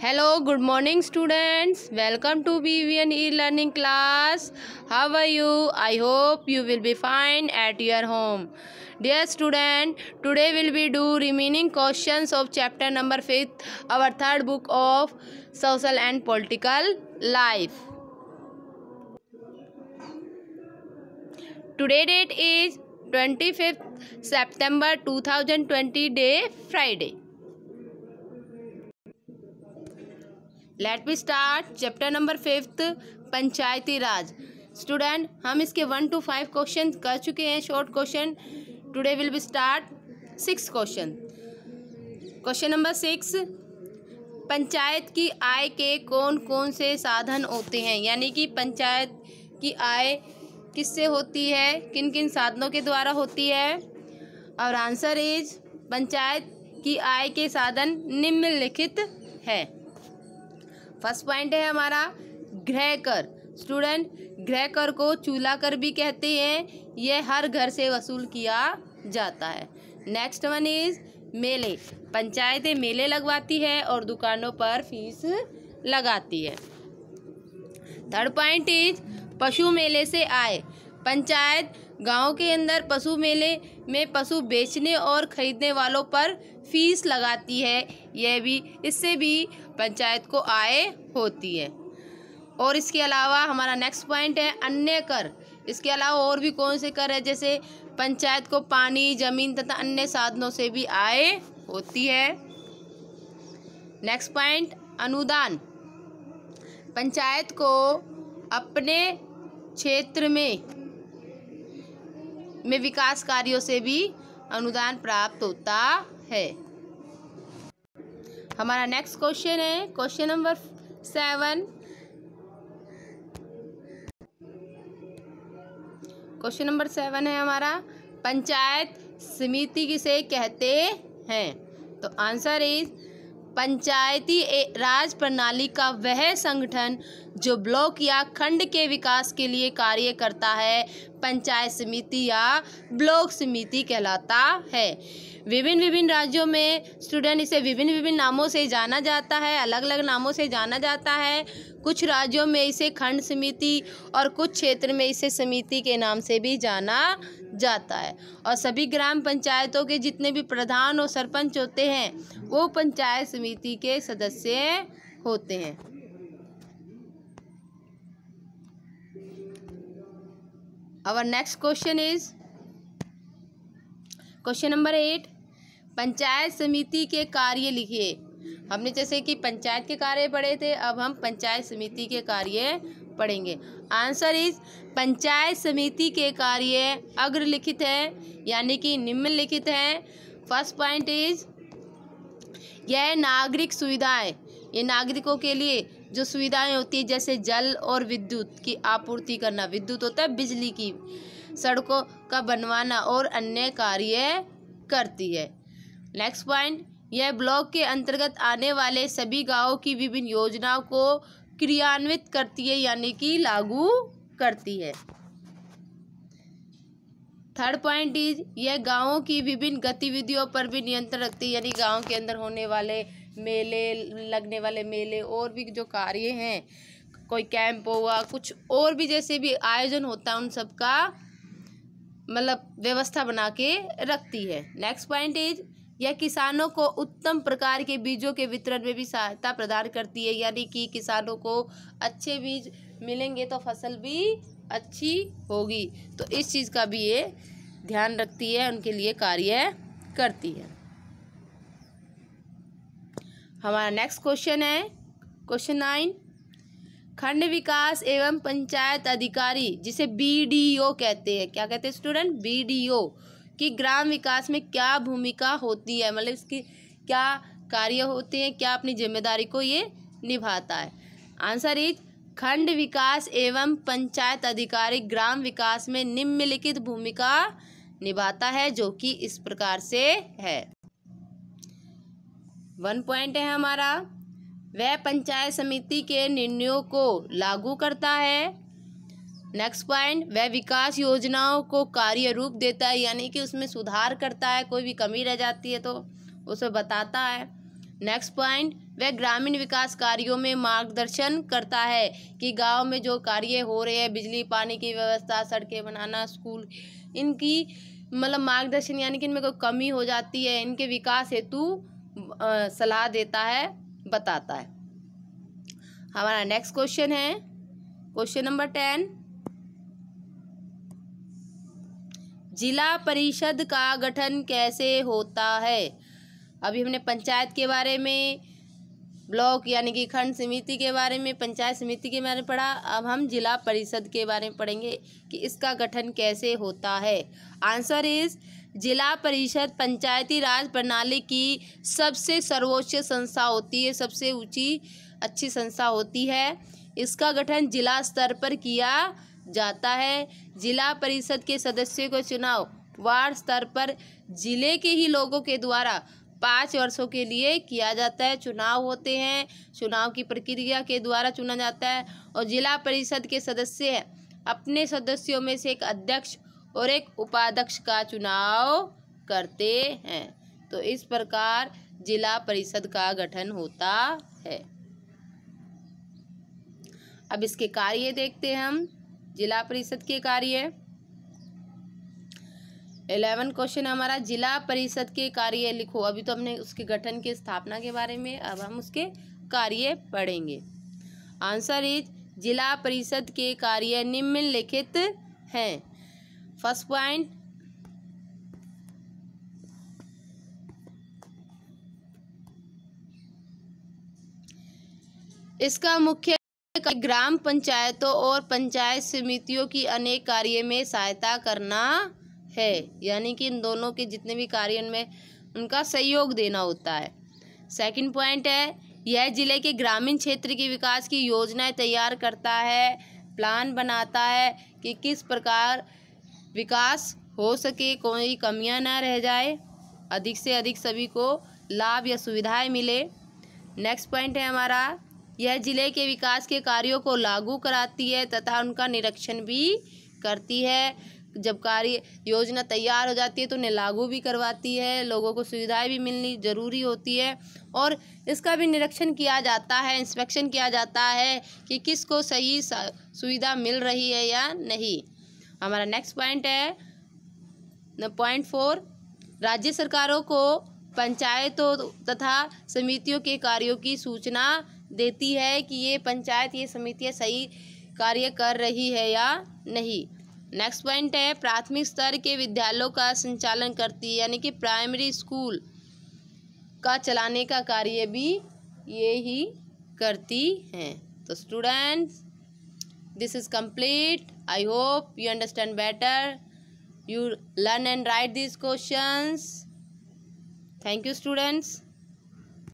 hello good morning students welcome to bvn e-learning class how are you i hope you will be fine at your home dear student today will be do remaining questions of chapter number 5 our third book of social and political life today date is 25th september 2020 day friday let be start chapter number fifth Panchayati Raj student हम इसके one two five question कर चुके हैं short question today will be start six question question number six panchayat की आय के कौन कौन से साधन होते हैं यानी कि पंचायत की आय किससे होती है किन किन साधनों के द्वारा होती है और आंसर इज पंचायत की आय के साधन निम्नलिखित है फर्स्ट पॉइंट है हमारा ग्रह कर स्टूडेंट ग्रह कर को चूल्हा कर भी कहते हैं यह हर घर से वसूल किया जाता है नेक्स्ट वन इज मेले पंचायतें मेले लगवाती है और दुकानों पर फीस लगाती है थर्ड पॉइंट इज पशु मेले से आए पंचायत गांव के अंदर पशु मेले में पशु बेचने और खरीदने वालों पर फीस लगाती है यह भी इससे भी पंचायत को आय होती है और इसके अलावा हमारा नेक्स्ट पॉइंट है अन्य कर इसके अलावा और भी कौन से कर है जैसे पंचायत को पानी जमीन तथा अन्य साधनों से भी आय होती है नेक्स्ट पॉइंट अनुदान पंचायत को अपने क्षेत्र में में विकास कार्यों से भी अनुदान प्राप्त होता है हमारा नेक्स्ट क्वेश्चन है question number seven question number seven है हमारा पंचायत समिति किसे कहते हैं तो आंसर इज पंचायती राज प्रणाली का वह संगठन जो ब्लॉक या खंड के विकास के लिए कार्य करता है पंचायत समिति या ब्लॉक समिति कहलाता है विभिन्न विभिन्न राज्यों में स्टूडेंट इसे विभिन्न विभिन्न नामों से जाना जाता है अलग अलग नामों से जाना जाता है कुछ राज्यों में इसे खंड समिति और कुछ क्षेत्र में इसे समिति के नाम से भी जाना जाता है और सभी ग्राम पंचायतों के जितने भी प्रधान और सरपंच होते हैं वो पंचायत समिति के सदस्य होते हैं our next question is question number eight panchayat समिति के कार्य लिखिए हमने जैसे कि पंचायत के कार्य पढ़े थे अब हम पंचायत समिति के कार्य पढ़ेंगे आंसर इज पंचायत समिति के कार्य अग्रलिखित है यानी कि निम्नलिखित है फर्स्ट पॉइंट इज यह नागरिक सुविधाएं ये नागरिकों के लिए जो सुविधाएं होती है जैसे जल और विद्युत की आपूर्ति करना विद्युत होता है बिजली की सड़कों का बनवाना और अन्य कार्य करती है नेक्स्ट पॉइंट यह ब्लॉक के अंतर्गत आने वाले सभी गांवों की विभिन्न योजनाओं को क्रियान्वित करती है यानी कि लागू करती है थर्ड पॉइंट इज यह गांवों की विभिन्न गतिविधियों पर भी नियंत्रण रखती है यानी गांव के अंदर होने वाले मेले लगने वाले मेले और भी जो कार्य हैं कोई कैंप हुआ कुछ और भी जैसे भी आयोजन होता है उन सब का मतलब व्यवस्था बना के रखती है नेक्स्ट पॉइंट इज यह किसानों को उत्तम प्रकार के बीजों के वितरण में भी सहायता प्रदान करती है यानी कि किसानों को अच्छे बीज मिलेंगे तो फसल भी अच्छी होगी तो इस चीज़ का भी ये ध्यान रखती है उनके लिए कार्य करती है हमारा नेक्स्ट क्वेश्चन है क्वेश्चन नाइन खंड विकास एवं पंचायत अधिकारी जिसे बीडीओ कहते हैं क्या कहते हैं स्टूडेंट बीडीओ की ग्राम विकास में क्या भूमिका होती है मतलब इसकी क्या कार्य होते हैं क्या अपनी जिम्मेदारी को ये निभाता है आंसर इज खंड विकास एवं पंचायत अधिकारी ग्राम विकास में निम्नलिखित भूमिका निभाता है जो कि इस प्रकार से है वन पॉइंट है हमारा वह पंचायत समिति के निर्णयों को लागू करता है नेक्स्ट पॉइंट वह विकास योजनाओं को कार्य रूप देता है यानी कि उसमें सुधार करता है कोई भी कमी रह जाती है तो उसे बताता है नेक्स्ट पॉइंट वह ग्रामीण विकास कार्यों में मार्गदर्शन करता है कि गांव में जो कार्य हो रहे हैं बिजली पानी की व्यवस्था सड़कें बनाना स्कूल इनकी मतलब मार्गदर्शन यानी कि इनमें कोई कमी हो जाती है इनके विकास हेतु सलाह देता है बताता है हमारा नेक्स्ट क्वेश्चन है क्वेश्चन नंबर टेन जिला परिषद का गठन कैसे होता है अभी हमने पंचायत के बारे में ब्लॉक यानी कि खंड समिति के बारे में पंचायत समिति के बारे में पढ़ा अब हम जिला परिषद के बारे में पढ़ेंगे कि इसका गठन कैसे होता है आंसर इज़ जिला परिषद पंचायती राज प्रणाली की सबसे सर्वोच्च संस्था होती है सबसे ऊंची अच्छी संस्था होती है इसका गठन जिला स्तर पर किया जाता है जिला परिषद के सदस्यों को चुनाव वार्ड स्तर पर जिले के ही लोगों के द्वारा पाँच वर्षों के लिए किया जाता है चुनाव होते हैं चुनाव की प्रक्रिया के द्वारा चुना जाता है और जिला परिषद के सदस्य अपने सदस्यों में से एक अध्यक्ष और एक उपाध्यक्ष का चुनाव करते हैं तो इस प्रकार जिला परिषद का गठन होता है अब इसके कार्य देखते हैं हम जिला परिषद के कार्य इलेवन क्वेश्चन हमारा जिला परिषद के कार्य लिखो अभी तो हमने उसके गठन के स्थापना के बारे में अब हम उसके कार्य पढ़ेंगे आंसर इज जिला परिषद के कार्य निम्नलिखित हैं फर्स्ट पॉइंट इसका मुख्य ग्राम पंचायतों और पंचायत समितियों की अनेक कार्य में सहायता करना है यानी कि इन दोनों के जितने भी कार्य में उनका सहयोग देना होता है सेकंड पॉइंट है यह जिले के ग्रामीण क्षेत्र के विकास की योजनाएं तैयार करता है प्लान बनाता है कि किस प्रकार विकास हो सके कोई कमियां ना रह जाए अधिक से अधिक सभी को लाभ या सुविधाएं मिले नेक्स्ट पॉइंट है हमारा यह जिले के विकास के कार्यों को लागू कराती है तथा उनका निरीक्षण भी करती है जब कार्य योजना तैयार हो जाती है तो उन्हें लागू भी करवाती है लोगों को सुविधाएं भी मिलनी ज़रूरी होती है और इसका भी निरीक्षण किया जाता है इंस्पेक्शन किया जाता है कि किसको सही सुविधा मिल रही है या नहीं हमारा नेक्स्ट पॉइंट है पॉइंट फोर राज्य सरकारों को पंचायतों तथा समितियों के कार्यों की सूचना देती है कि ये पंचायत ये समितियाँ सही कार्य कर रही है या नहीं नेक्स्ट पॉइंट है प्राथमिक स्तर के विद्यालयों का संचालन करती है यानी कि प्राइमरी स्कूल का चलाने का कार्य भी ये ही करती हैं तो students this is complete I hope you understand better. You learn and write these questions. Thank you students.